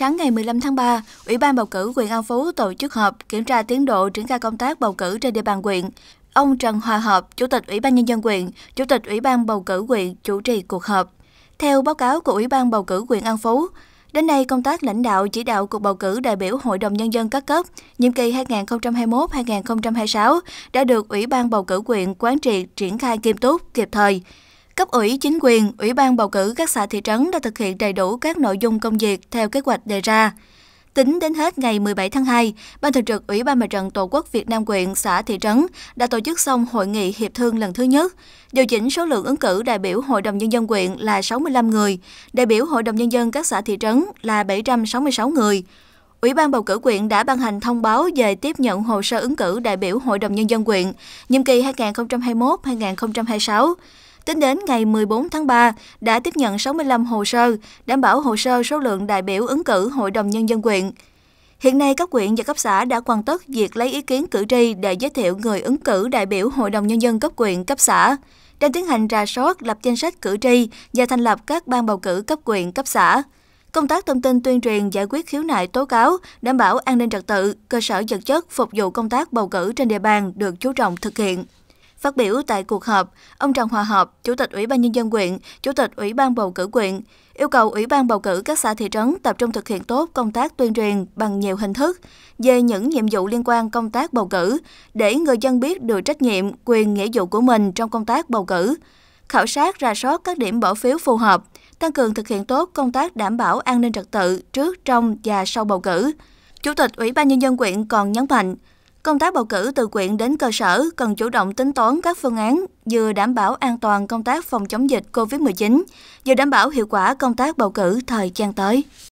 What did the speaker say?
Sáng ngày 15 tháng 3, Ủy ban bầu cử huyện An Phú tổ chức họp kiểm tra tiến độ triển khai công tác bầu cử trên địa bàn huyện. Ông Trần Hòa Hợp, Chủ tịch Ủy ban Nhân dân huyện, Chủ tịch Ủy ban bầu cử huyện chủ trì cuộc họp. Theo báo cáo của Ủy ban bầu cử huyện An Phú, Đến nay, công tác lãnh đạo chỉ đạo cuộc bầu cử đại biểu Hội đồng Nhân dân các cấp nhiệm kỳ 2021-2026 đã được Ủy ban bầu cử quyện quán triệt triển khai nghiêm túc, kịp thời. Cấp ủy chính quyền, Ủy ban bầu cử các xã thị trấn đã thực hiện đầy đủ các nội dung công việc theo kế hoạch đề ra. Tính đến hết ngày 17 tháng 2, Ban Thường trực Ủy ban Mặt trận Tổ quốc Việt Nam quyện, xã, thị trấn đã tổ chức xong hội nghị hiệp thương lần thứ nhất, điều chỉnh số lượng ứng cử đại biểu Hội đồng Nhân dân quyện là 65 người, đại biểu Hội đồng Nhân dân các xã, thị trấn là 766 người. Ủy ban bầu cử quyện đã ban hành thông báo về tiếp nhận hồ sơ ứng cử đại biểu Hội đồng Nhân dân quyện, nhiệm kỳ 2021-2026. Tính đến ngày 14 tháng 3, đã tiếp nhận 65 hồ sơ, đảm bảo hồ sơ số lượng đại biểu ứng cử Hội đồng Nhân dân quyện. Hiện nay, các quyện và cấp xã đã hoàn tất việc lấy ý kiến cử tri để giới thiệu người ứng cử đại biểu Hội đồng Nhân dân cấp quyện, cấp xã đang tiến hành rà soát lập danh sách cử tri và thành lập các ban bầu cử cấp quyện, cấp xã. Công tác thông tin tuyên truyền giải quyết khiếu nại tố cáo, đảm bảo an ninh trật tự, cơ sở vật chất phục vụ công tác bầu cử trên địa bàn được chú trọng thực hiện. Phát biểu tại cuộc họp, ông Trần Hòa Hợp, Chủ tịch Ủy ban Nhân dân quyện, Chủ tịch Ủy ban Bầu cử quyện, yêu cầu Ủy ban Bầu cử các xã thị trấn tập trung thực hiện tốt công tác tuyên truyền bằng nhiều hình thức về những nhiệm vụ liên quan công tác bầu cử, để người dân biết được trách nhiệm, quyền, nghĩa vụ của mình trong công tác bầu cử khảo sát ra soát các điểm bỏ phiếu phù hợp, tăng cường thực hiện tốt công tác đảm bảo an ninh trật tự trước, trong và sau bầu cử. Chủ tịch Ủy ban Nhân dân quyện còn nhấn mạnh, Công tác bầu cử từ quyện đến cơ sở cần chủ động tính toán các phương án vừa đảm bảo an toàn công tác phòng chống dịch COVID-19, vừa đảm bảo hiệu quả công tác bầu cử thời gian tới.